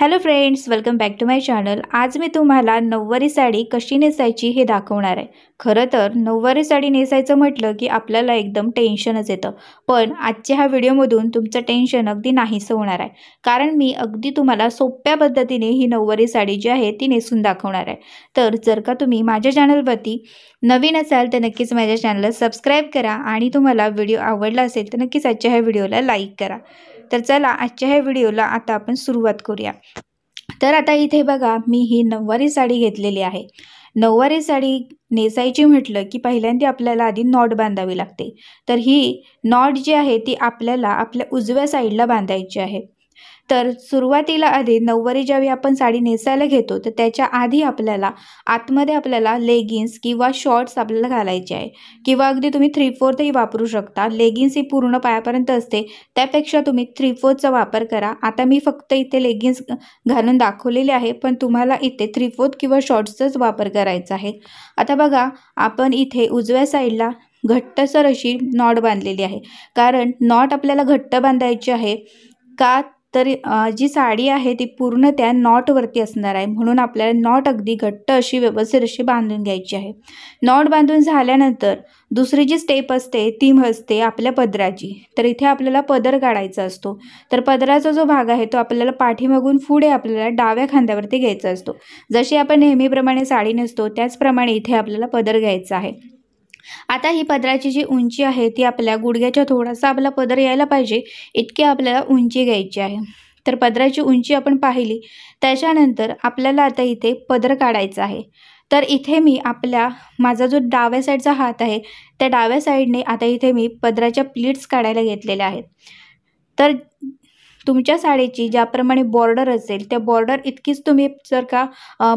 hello friends welcome back to my channel आज मी तुम्हाला नऊवारी साडी कशी नेसायची हे दाखवणार आहे खरं तर नऊवारी साडी नेसायचं म्हटलं की आपल्याला एकदम टेन्शनच येतं पण आजच्या ह्या व्हिडिओमधून तुमचं टेन्शन अगदी नाहीसं होणार आहे कारण मी अगदी तुम्हाला सोप्या पद्धतीने ही नऊवारी साडी जी आहे ती नेसून दाखवणार आहे तर जर का तुम्ही माझ्या चॅनलवरती नवीन असाल तर नक्कीच माझ्या चॅनलला सबस्क्राईब करा आणि तुम्हाला व्हिडिओ आवडला असेल तर नक्कीच आजच्या ह्या व्हिडिओला लाईक करा तर चला आजच्या ह्या व्हिडिओला आता आपण सुरुवात करूया तर आता इथे बघा मी ही नऊवारी साडी घेतलेली आहे नऊवारी साडी नेसायची म्हटलं की पहिल्यांदा आपल्याला आधी नॉट बांधावी लागते तर ही नॉट जी आहे ती आपल्याला आपल्या उजव्या साईडला बांधायची आहे तर सुरुवातीला आधी नऊवारी ज्यावेळी आपण साडी नेसायला घेतो तर त्याच्या आधी आपल्याला आतमध्ये आपल्याला लेगिन्स किंवा शॉर्ट्स आपल्याला घालायचे आहे किंवा अगदी तुम्ही थ्री फोर्थही वापरू शकता लेगिन्स ही पूर्ण पायापर्यंत असते त्यापेक्षा तुम्ही थ्री फोर्थचा वापर करा आता मी फक्त इथे लेगिन्स घालून दाखवलेले आहे पण तुम्हाला इथे थ्री फोर्थ किंवा शॉर्ट्सचाच वापर करायचा आहे आता बघा आपण इथे उजव्या साईडला घट्टसर अशी नॉट बांधलेली आहे कारण नॉट आपल्याला घट्ट बांधायची आहे का तर जी साडी आहे ती पूर्ण त्या नॉटवरती असणार आहे म्हणून आपल्याला नॉट अगदी घट्ट अशी व्यवस्थित अशी बांधून घ्यायची आहे नॉट बांधून झाल्यानंतर दुसरी जी स्टेप असते ती असते आपल्या पदराची तर इथे आपल्याला पदर काढायचा असतो तर पदराचा जो भाग आहे तो आपल्याला पाठीमागून पुढे आपल्याला डाव्या खांद्यावरती घ्यायचा असतो जशी आपण नेहमीप्रमाणे साडी नेसतो त्याचप्रमाणे इथे आपल्याला पदर घ्यायचा आहे आता ही पदराची जी उंची आहे ती आपल्या गुडघ्याच्या थोडासा आपला पदर यायला पाहिजे इतकी आपल्याला उंची घ्यायची आहे तर पदराची उंची आपण पाहिली त्याच्यानंतर आपल्याला आता इथे पदर काढायचं आहे तर इथे मी आपल्या माझा जो डाव्या साईडचा हात आहे त्या डाव्या साईडने आता इथे मी पदराच्या प्लीट्स काढायला घेतलेल्या आहेत तर तुमच्या साडीची ज्याप्रमाणे बॉर्डर असेल त्या बॉर्डर इतकीच तुम्ही जर का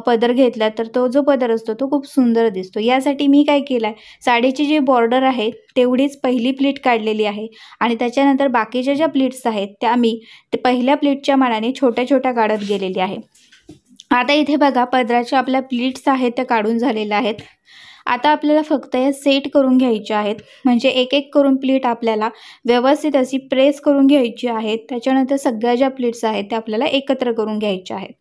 पदर घेतला तर तो जो पदर असतो तो खूप सुंदर दिसतो यासाठी मी काय केलं आहे साडीची जी बॉर्डर आहे तेवढीच पहिली प्लीट काढलेली आहे आणि त्याच्यानंतर बाकीच्या ज्या प्लीट्स आहेत त्या मी ते पहिल्या प्लीटच्या मानाने छोट्या छोट्या काढत गेलेली आहे आता इथे बघा पदराच्या आपल्या प्लीट्स आहेत त्या काढून झालेल्या आहेत आता आपल्याला फक्त या सेट करून घ्यायच्या आहेत म्हणजे एक एक करून प्लेट आपल्याला व्यवस्थित अशी प्रेस करून घ्यायची आहेत त्याच्यानंतर सगळ्या ज्या प्लेट्स आहेत त्या आपल्याला एकत्र करून घ्यायच्या आहेत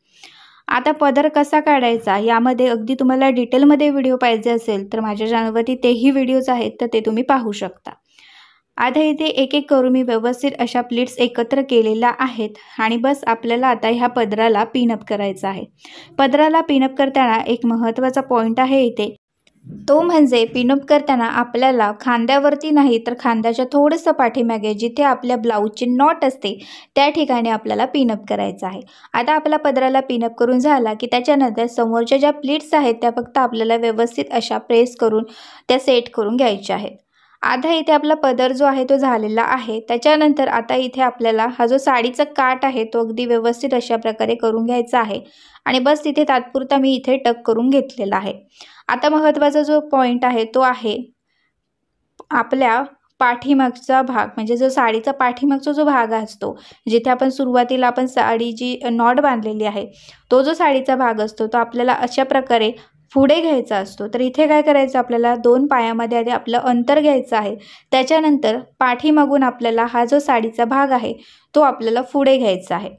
आता पदर कसा काढायचा यामध्ये अगदी तुम्हाला डिटेलमध्ये व्हिडिओ पाहिजे असेल तर माझ्या चॅनलवरती तेही व्हिडिओज आहेत तर ते तुम्ही पाहू शकता आता इथे एक एक करून मी व्यवस्थित अशा प्लेट्स एकत्र केलेल्या आहेत आणि बस आपल्याला आता ह्या पदराला पिनअप करायचा आहे पदराला पिनअप करताना एक महत्त्वाचा पॉईंट आहे इथे तो म्हणजे पिनअप करताना आपल्याला खांद्यावरती नाही तर खांद्याच्या थोडंसं पाठीमागे जिथे आपल्या ब्लाऊजची नॉट असते त्या ठिकाणी आपल्याला पिनअप करायचं आहे आता आपला पदराला पिनअप करून झाला की त्याच्यानंतर समोरच्या ज्या प्लीट्स आहेत त्या फक्त आपल्याला व्यवस्थित अशा प्रेस करून त्या सेट करून घ्यायच्या आहेत आधा इथे आपला पदर जो आहे तो झालेला आहे त्याच्यानंतर आता इथे आपल्याला हा जो साडीचा काट आहे तो अगदी व्यवस्थित अशा प्रकारे करून घ्यायचा आहे आणि बस तिथे तात्पुरता मी इथे टक करून घेतलेला आहे आता महत्त्वाचा जो पॉइंट आहे तो आहे आपल्या पाठीमागचा भाग म्हणजे जो साडीचा पाठीमागचा जो भाग असतो जिथे आपण सुरुवातीला आपण साडी जी नॉट बांधलेली आहे तो जो साडीचा भाग असतो तो आपल्याला अशा प्रकारे पुढे घ्यायचा असतो तर इथे काय करायचं आपल्याला दोन पायामध्ये आधी आपलं अंतर घ्यायचं आहे त्याच्यानंतर पाठीमागून आपल्याला हा जो साडीचा भाग आहे तो आपल्याला पुढे घ्यायचा आहे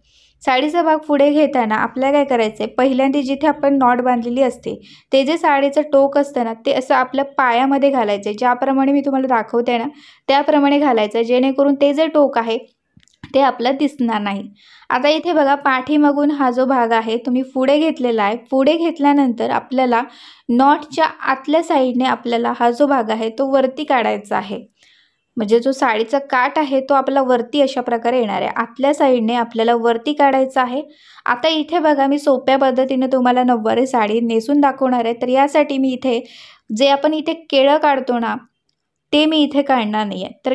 साडीचा भाग पुढे घेताना आपल्याला काय करायचं आहे पहिल्यांदा जिथे आपण नॉट बांधलेली असते ते जे साडीचं टोक असतं ना ते असं आपल्या पायामध्ये घालायचं आहे ज्याप्रमाणे मी तुम्हाला दाखवते ना त्याप्रमाणे घालायचं आहे जेणेकरून ते जे टोक आहे ते आपलं दिसणार नाही आता इथे बघा पाठीमागून हा जो भाग आहे तुम्ही पुढे घेतलेला आहे पुढे घेतल्यानंतर आपल्याला नॉटच्या आतल्या साईडने आपल्याला हा जो भाग आहे तो वरती काढायचा आहे म्हणजे जो साडीचा काट आहे तो आपला वरती अशा प्रकारे येणार आहे आतल्या साईडने आपल्याला वरती काढायचा आहे आता इथे बघा मी सोप्या पद्धतीने तुम्हाला नऊवारी साडी नेसून दाखवणार आहे तर यासाठी मी इथे जे आपण इथे केळं काढतो ना ते मी इथे काढणार नाही आहे तर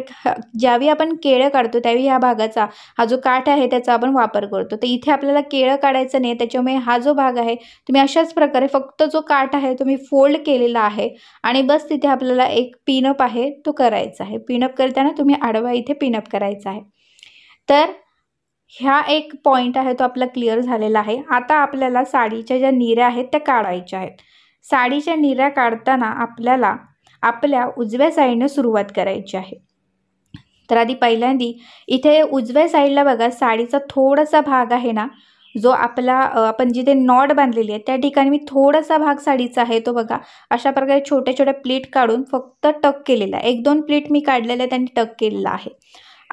ज्यावेळी आपण केळं काढतो त्यावेळी ह्या भागाचा हा जो काठ आहे त्याचा आपण वापर करतो तर इथे आपल्याला केळं काढायचं नाही त्याच्यामुळे हा जो भाग आहे तुम्ही अशाच प्रकारे फक्त जो काठ आहे तो मी फोल्ड केलेला आहे आणि बस तिथे आपल्याला एक पिनअप आहे तो करायचा आहे पिनअप करताना तुम्ही आडवा इथे पिनअप करायचा आहे तर ह्या एक पॉईंट आहे तो आपला क्लिअर झालेला आहे आता आपल्याला साडीच्या ज्या निऱ्या आहेत त्या काढायच्या आहेत साडीच्या निऱ्या काढताना आपल्याला आपल्या उजव्या साईडनं सुरुवात करायची आहे तर आधी पहिल्यांदी इथे उजव्या साईडला बघा साडीचा थोडासा भाग आहे ना जो आपला आपण जिथे नॉट बांधलेली आहे त्या ठिकाणी मी थोडासा भाग साडीचा आहे तो बघा अशा प्रकारे छोट्या छोट्या प्लीट काढून फक्त टक केलेला आहे एक दोन प्लीट मी आहे त्यांनी टक केलेला आहे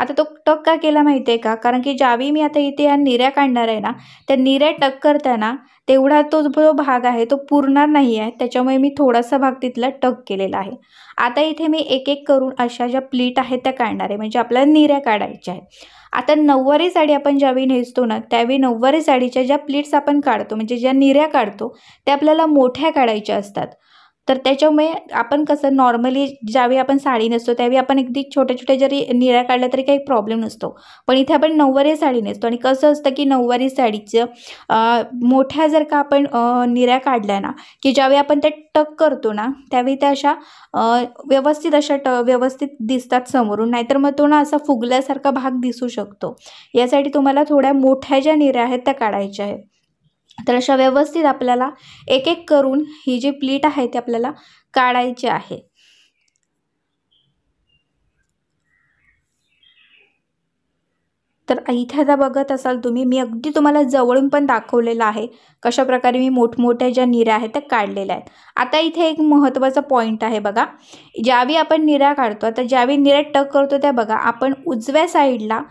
आता तो टक का केला माहिती आहे का कारण की ज्यावेळी मी आता इथे या निऱ्या काढणार आहे ना त्या निऱ्या टक करताना तेवढा तो जो भाग आहे तो पुरणार नाही आहे त्याच्यामुळे मी थोडासा भाग तिथला टक केलेला आहे आता इथे मी एक एक करून अशा ज्या प्लीट आहेत त्या काढणार आहे म्हणजे आपल्याला निऱ्या काढायच्या आहेत आता नऊवारी साडी आपण ज्यावेळी नेसतो ना त्यावेळी नऊवारी साडीच्या ज्या प्लीट्स आपण काढतो म्हणजे ज्या निऱ्या काढतो त्या आपल्याला मोठ्या काढायच्या असतात तर त्याच्यामुळे आपण कसं नॉर्मली ज्यावेळी आपण साडी नसतो त्यावेळी आपण अगदी छोट्या छोट्या जरी निळ्या काढल्या तरी काही प्रॉब्लेम नसतो पण इथे आपण नऊवारी साडी नसतो आणि कसं असतं की नऊवारी साडीचं मोठ्या जर का आपण निऱ्या काढल्या ना की ज्यावेळी आपण त्या टक करतो ना त्यावेळी त्या अशा व्यवस्थित अशा ट व्यवस्थित दिसतात समोरून नाहीतर मग तो ना असा फुगल्यासारखा भाग दिसू शकतो यासाठी तुम्हाला थोड्या मोठ्या ज्या निऱ्या आहेत त्या काढायच्या आहेत तर अशा व्यवस्थित आपल्याला एक एक करून ही जी प्लीट आहे ती आपल्याला काढायची आहे तर इथे आता बघत असाल तुम्ही मी अगदी तुम्हाला जवळून पण दाखवलेलं आहे कशाप्रकारे मी मोठमोठ्या ज्या निऱ्या आहेत त्या काढलेल्या आहेत आता इथे एक महत्त्वाचा पॉईंट आहे बघा ज्यावेळी आपण निऱ्या काढतो आता ज्यावेळी निऱ्या टक करतो त्या बघा आपण उजव्या साईडला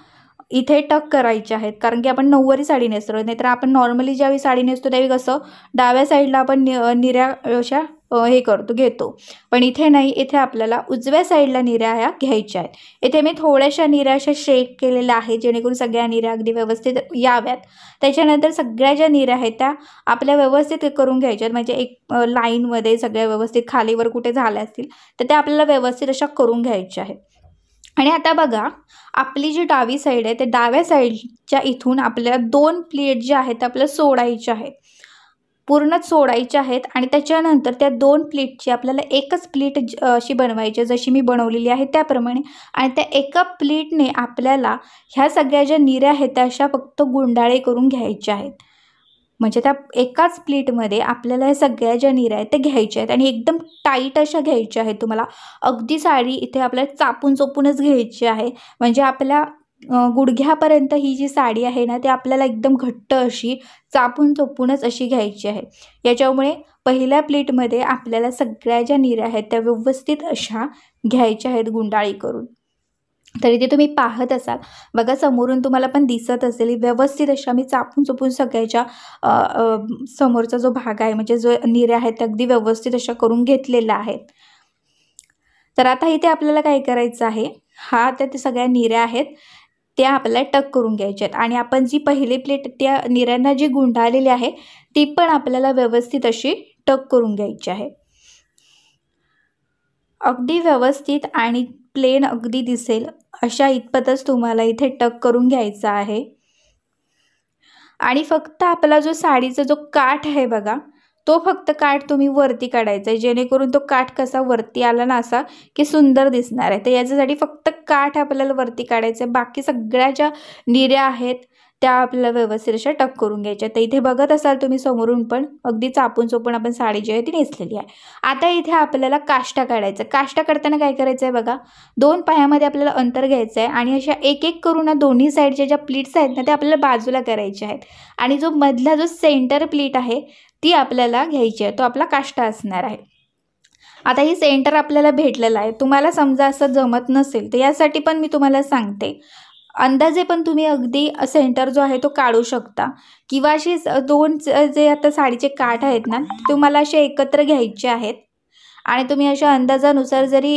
इथे टक करायचे आहेत कारण की आपण नऊवारी साडी नेसतो नाहीतर आपण नॉर्मली ज्यावेळी साडी नेसतो त्यावेळी कसं डाव्या साईडला आपण नि निऱ्या अशा हे करतो घेतो पण इथे नाही इथे आपल्याला उजव्या साईडला निऱ्या ह्या घ्यायच्या आहेत इथे मी थोड्याशा निऱ्या अशा शेक केलेल्या आहे जेणेकरून सगळ्या निऱ्या अगदी व्यवस्थित याव्यात त्याच्यानंतर सगळ्या ज्या निऱ्या आहेत त्या आपल्या व्यवस्थित करून घ्यायच्या आहेत म्हणजे एक लाईनमध्ये सगळ्या व्यवस्थित खालीवर कुठे झाल्या असतील तर त्या आपल्याला व्यवस्थित अशा करून घ्यायच्या आहेत आणि आता बघा आपली जी डावी साईड आहे त्या डाव्या साईडच्या इथून आपल्याला दोन प्लेट जे आहेत ते आपल्याला सोडायचे आहेत पूर्ण सोडायच्या आहेत आणि त्याच्यानंतर त्या दोन प्लेटची आपल्याला एकच प्लेट अशी बनवायची जशी मी बनवलेली आहे त्याप्रमाणे आणि त्या एका प्लेटने आपल्याला ह्या सगळ्या ज्या निऱ्या आहेत त्या अशा फक्त गुंडाळे करून घ्यायच्या आहेत म्हणजे त्या एकाच प्लेटमध्ये आपल्याला ह्या सगळ्या ज्या निऱ्या आहेत त्या घ्यायच्या आहेत आणि एकदम टाईट अशा घ्यायच्या आहेत तुम्हाला अगदी साडी इथे आपल्याला चापून चोपूनच घ्यायची आहे म्हणजे आपल्या गुडघ्यापर्यंत ही जी साडी आहे ना ती आपल्याला एकदम घट्ट अशी चापून चोपूनच अशी घ्यायची आहे याच्यामुळे पहिल्या प्लेटमध्ये आपल्याला सगळ्या ज्या निऱ्या आहेत त्या व्यवस्थित अशा घ्यायच्या आहेत गुंडाळी करून तरी ते तुम्ही पाहत असाल बघा समोरून तुम्हाला पण दिसत असेल व्यवस्थित अशा मी चापून चुपून सगळ्याच्या समोरचा जो भाग आहे म्हणजे जो निऱ्या आहेत अगदी व्यवस्थित अशा करून घेतलेला आहेत तर आता इथे आपल्याला काय करायचं आहे हा त्या ते सगळ्या निऱ्या आहेत त्या आपल्याला टक करून घ्यायच्या आहेत आणि आपण जी पहिली प्लेट त्या निऱ्यांना जी गुंडाळलेली आहे ती पण आपल्याला व्यवस्थित अशी टक करून घ्यायची आहे अगदी व्यवस्थित आणि प्लेन अगदी दिसेल अशा इतपतच तुम्हाला इथे टक करून घ्यायचा आहे आणि फक्त आपला जो साडीचा जो काठ आहे बघा तो फक्त काठ तुम्ही वरती काढायचा आहे जेणेकरून तो काठ कसा वरती आला ना असा की सुंदर दिसणार आहे तर याच्यासाठी फक्त काठ आपल्याला वरती काढायचं आहे बाकी सगळ्या ज्या निऱ्या आहेत त्या आपल्याला व्यवस्थित अशा टक करून घ्यायच्या तर इथे बघत असाल तुम्ही समोरून पण अगदी चापून चोपून आपण साडी जी आहे ती नेसलेली आहे आता इथे आपल्याला काष्टा काढायचा काष्टा काढताना काय करायचं आहे बघा दोन पायामध्ये आपल्याला अंतर घ्यायचं आहे आणि अशा एक एक करून ना दोन्ही साईडच्या ज्या प्लीट्स आहेत ना त्या आपल्याला बाजूला करायच्या आहेत आणि जो मधला जो सेंटर प्लीट आहे ती आपल्याला घ्यायची आहे तो आपला काष्टा असणार आहे आता ही सेंटर आपल्याला भेटलेला आहे तुम्हाला समजा असं जमत नसेल तर यासाठी पण मी तुम्हाला सांगते अंदाजे पण तुम्ही अगदी सेंटर जो आहे तो काढू शकता किंवा असे दोन जे आता साडीचे काठ आहेत ना तुम्हाला असे एकत्र घ्यायचे आहेत आणि तुम्ही अशा अंदाजानुसार जरी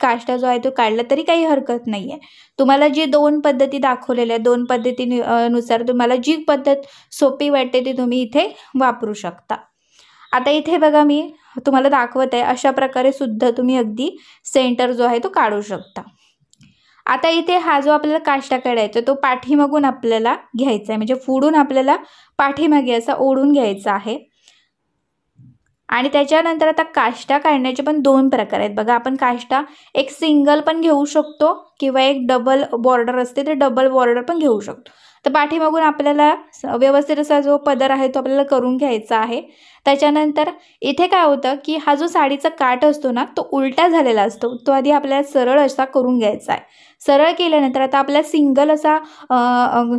काष्टा जो आहे तो काढला तरी काही हरकत नाही आहे तुम्हाला जे दोन पद्धती दाखवलेल्या दोन पद्धतीनुसार तुम्हाला जी पद्धत सोपी वाटते ती तुम्ही इथे वापरू शकता आता इथे बघा मी तुम्हाला दाखवत आहे अशा प्रकारे सुद्धा तुम्ही अगदी सेंटर जो आहे तो काढू शकता आता इथे हा जो आपल्याला काष्टा काढायचा तो पाठीमागून आपल्याला घ्यायचा आहे म्हणजे फुडून आपल्याला पाठीमागे असा ओढून घ्यायचा आहे आणि त्याच्यानंतर आता काष्टा काढण्याचे पण दोन प्रकार आहेत बघा आपण काष्टा एक सिंगल पण घेऊ शकतो किंवा एक डबल बॉर्डर असते तर डबल बॉर्डर पण घेऊ शकतो तर पाठीमागून आपल्याला व्यवस्थित असा जो पदर आहे तो आपल्याला करून घ्यायचा आहे त्याच्यानंतर इथे काय होतं की हा जो साडीचा काट असतो ना तो उलटा झालेला असतो तो आधी आपल्याला सरळ असा करून घ्यायचा आहे सरळ केल्यानंतर आता आपल्या सिंगल असा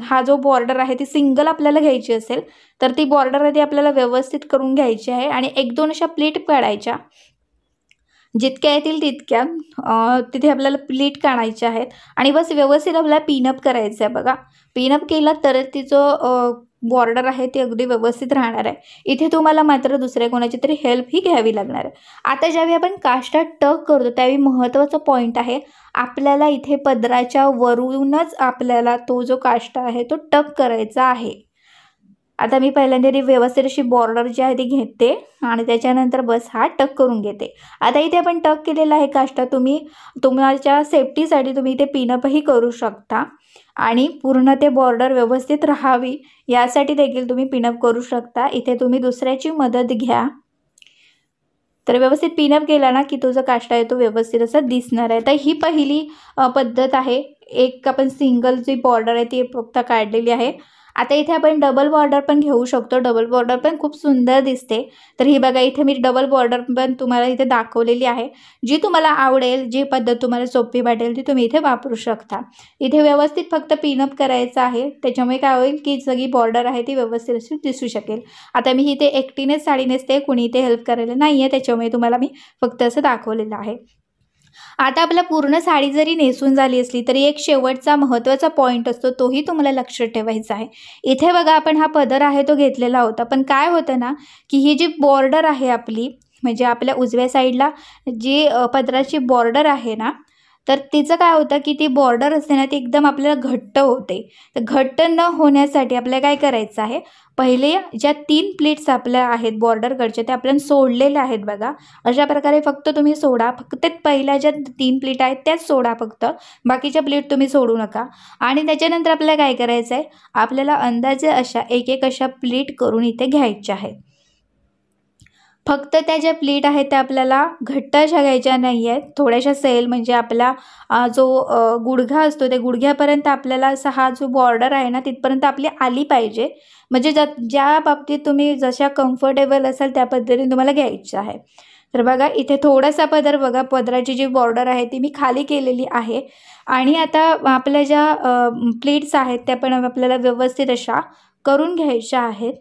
हा जो बॉर्डर आहे ती सिंगल आपल्याला घ्यायची असेल तर ती बॉर्डर आधी आपल्याला व्यवस्थित करून घ्यायची आहे आणि एक दोन अशा प्लेट काढायच्या जितक्या येतील तितक्या तिथे आपल्याला प्लीट काढायचे आहेत आणि बस व्यवस्थित आपल्याला पिनअप करायचं आहे बघा पिनअप केला तर तिचं बॉर्डर आहे ती अगदी व्यवस्थित राहणार आहे इथे तुम्हाला मात्र दुसऱ्या कोणाची तरी हेल्प ही घ्यावी लागणार आहे आता ज्यावेळी आपण काष्टा टक करतो त्यावेळी महत्त्वाचा पॉईंट आहे आपल्याला इथे पदराच्या वरूनच आपल्याला तो जो काष्टा आहे तो टक करायचा आहे आता मी पहिल्यांदा ती व्यवस्थित अशी बॉर्डर जी आहे ती घेते आणि त्याच्यानंतर बस हा टक करून घेते आता इथे आपण टक केलेला आहे काष्टा तुम्ही तुमच्या सेफ्टीसाठी तुम्ही इथे पिनअपही करू शकता आणि पूर्ण ते बॉर्डर व्यवस्थित राहावी यासाठी देखील तुम्ही पिनअप करू शकता इथे तुम्ही दुसऱ्याची मदत घ्या तर व्यवस्थित पिनअप केला ना की तो जो काष्टा आहे तो व्यवस्थित असं दिसणार आहे तर ही पहिली पद्धत आहे एक आपण सिंगल जी बॉर्डर आहे ती फक्त काढलेली आहे आता इथे आपण डबल बॉर्डर पण घेऊ शकतो डबल बॉर्डर पण खूप सुंदर दिसते तर ही बघा इथे मी डबल बॉर्डर पण तुम्हाला इथे दाखवलेली आहे जी तुम्हाला आवडेल जी पद्धत तुम्हाला सोपी वाटेल ती तुम्ही इथे वापरू शकता इथे व्यवस्थित फक्त पिनअप करायचं आहे त्याच्यामुळे काय होईल की सगळी बॉर्डर आहे ती व्यवस्थित अशी दिसू शकेल आता मी इथे एकटीनेच साडी नेसते कुणी इथे हेल्प करायला नाही आहे त्याच्यामुळे तुम्हाला मी फक्त असं दाखवलेलं आहे आता आपल्या पूर्ण साडी जरी नेसून झाली असली तरी एक शेवटचा महत्त्वाचा पॉईंट असतो तोही तुम्हाला लक्षात ठेवायचा आहे इथे बघा आपण हा पदर आहे तो घेतलेला होता पण काय होतं ना की ही जी बॉर्डर आहे आपली म्हणजे आपल्या उजव्या साईडला जी पदराची बॉर्डर आहे ना तर तिचं काय होतं की ती बॉर्डर असते ना ती एकदम आपल्याला घट्ट होते तर घट्ट न होण्यासाठी आपल्याला काय करायचं आहे पहिले ज्या तीन प्लेट्स आपल्या आहेत बॉर्डरकडच्या त्या आपल्याला सोडलेल्या आहेत बघा अशा प्रकारे फक्त तुम्ही सोडा फक्त पहिल्या ज्या तीन प्लेट आहेत त्याच सोडा फक्त बाकीच्या प्लेट तुम्ही सोडू नका आणि त्याच्यानंतर आपल्याला काय करायचं आहे आपल्याला अंदाजे अशा एक एक अशा प्लेट करून इथे घ्यायच्या आहेत फक्त त्या ज्या प्लेट आहेत त्या आपल्याला घट्ट अशा घ्यायच्या नाही आहेत थोड्याशा सेल म्हणजे आपला जो गुडघा असतो त्या गुडघ्यापर्यंत आपल्याला असा हा जो बॉर्डर आहे ना तिथपर्यंत आपली आली पाहिजे म्हणजे ज ज्या बाबतीत तुम्ही जशा कम्फर्टेबल असाल त्या पद्धतीने तुम्हाला घ्यायचं आहे तर बघा इथे थोडासा पदर बघा पदराची जी बॉर्डर आहे ती मी खाली केलेली आहे आणि आता आपल्या ज्या प्लेट्स आहेत त्या पण आपल्याला व्यवस्थित अशा करून घ्यायच्या आहेत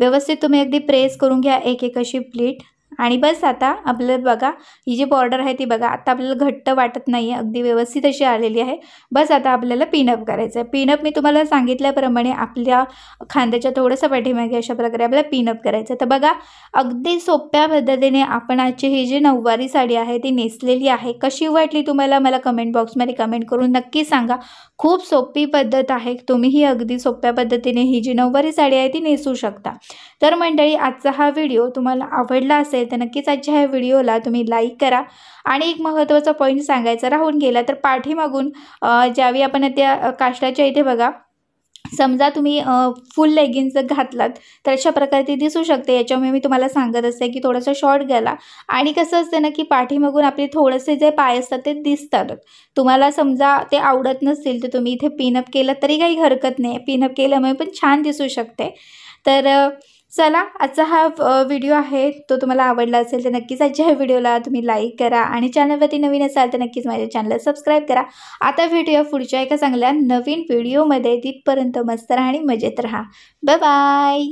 व्यवस्थित तुम्ही अगदी प्रेस करून घ्या एक एक अशी प्लीट आणि बस आता आपलं बघा ही जी बॉर्डर आहे ती बघा आता आपल्याला घट्ट वाटत नाही आहे अगदी व्यवस्थित अशी आलेली आहे बस आता आपल्याला पिनअप करायचं आहे पिनअप मी तुम्हाला सांगितल्याप्रमाणे आपल्या खांद्याच्या थोडंसं पाठीमागे अशा प्रकारे आपल्याला पिनअप करायचं तर बघा अगदी सोप्या पद्धतीने आपण आजची ही जी नऊवारी साडी आहे ती नेसलेली आहे कशी वाटली तुम्हाला मला कमेंट बॉक्समध्ये कमेंट करून नक्की सांगा खूप सोपी पद्धत आहे तुम्ही ही अगदी सोप्या पद्धतीने ही जी नऊवारी साडी आहे ती नेसू शकता तर मंडळी आजचा हा व्हिडिओ तुम्हाला आवडला असेल असेल तर नक्कीच आजच्या ह्या व्हिडिओला तुम्ही लाईक करा आणि एक महत्त्वाचा पॉईंट सांगायचा राहून गेला तर पाठीमागून ज्यावेळी आपण त्या काष्टाच्या इथे बघा समजा तुम्ही फुल लेगिन्स जर घातलात तर अशा प्रकारे ते दिसू शकते याच्यामुळे मी तुम्हाला सांगत असते की थोडंसं शॉर्ट गेला आणि कसं असतं ना की पाठीमागून आपले थोडेसे जे पाय असतात ते दिसतात तुम्हाला समजा ते आवडत नसतील तर तुम्ही इथे पिनअप केलं तरी काही हरकत नाही पिनअप केल्यामुळे पण छान दिसू शकते तर चला आजचा हा व्हिडिओ आहे तो तुम्हाला आवडला असेल तर नक्कीच आजच्या ह्या व्हिडिओला तुम्ही लाईक करा आणि चॅनलवरती नवीन असाल तर नक्कीच माझ्या चॅनलला सबस्क्राईब करा आता व्हिडिओ पुढच्या एका चांगल्या नवीन व्हिडिओमध्ये तिथपर्यंत मस्त राहा आणि मजेत राहा बाय